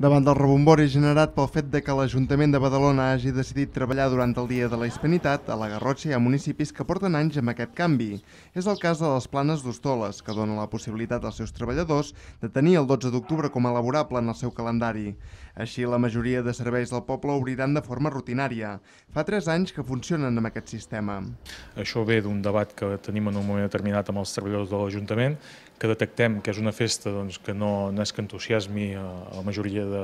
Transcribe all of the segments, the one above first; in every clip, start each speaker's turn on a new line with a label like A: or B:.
A: Davant del rebombori generat pel fet de que l'Ajuntament de Badalona hagi decidit treballar durant el Dia de la Hispanitat, a la Garrotxa hi ha municipis que porten anys amb aquest canvi. És el cas de les planes d'Hostoles, que dona la possibilitat als seus treballadors de tenir el 12 d'octubre com a laborable en el seu calendari. Així, la majoria de serveis del poble obriran de forma rutinària. Fa 3 anys que funcionen amb aquest sistema.
B: Això ve d'un debat que tenim en un moment determinat amb els treballadors de l'Ajuntament, que detectem que és una festa doncs, que no, no és que entusiasmi a, a la majoria de,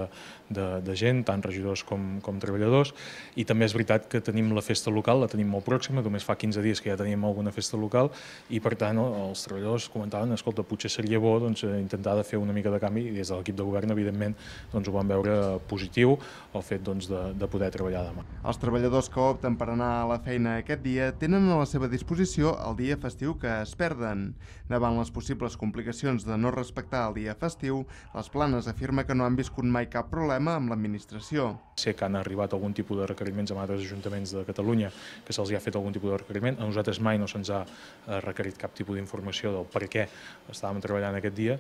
B: de, de gent, tant regidors com, com treballadors, i també és veritat que tenim la festa local, la tenim molt pròxima, només fa 15 dies que ja tenim alguna festa local, i per tant els treballadors comentaven, escolta, potser seria bo doncs, intentar de fer una mica de canvi, i des de l'equip de govern, evidentment, doncs, ho van veure positiu, el fet doncs, de, de poder treballar demà.
A: Els treballadors que opten per anar a la feina aquest dia tenen a la seva disposició el dia festiu que es perden. Davant les possibles comunitats complicacions de no respectar el dia festiu, les planes afirma que no han viscut mai cap problema amb l'administració.
B: Sé que han arribat algun tipus de requeriments amb altres ajuntaments de Catalunya que se'ls ha fet algun tipus de requeriment. A nosaltres mai no se'ns ha eh, requerit cap tipus d'informació del per què estàvem treballant aquest dia,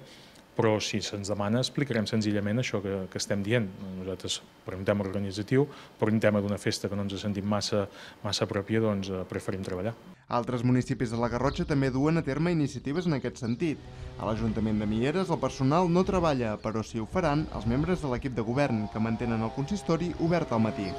B: però si se'ns demana explicarem senzillament això que, que estem dient. Nosaltres, per un tema organitzatiu, per un tema d'una festa que no
A: ens sentim massa, massa pròpia, doncs eh, preferim treballar. Altres municipis de la Garrotxa també duen a terme iniciatives en aquest sentit. A l'Ajuntament de Mieres el personal no treballa, però si ho faran els membres de l'equip de govern, que mantenen el consistori obert al matí.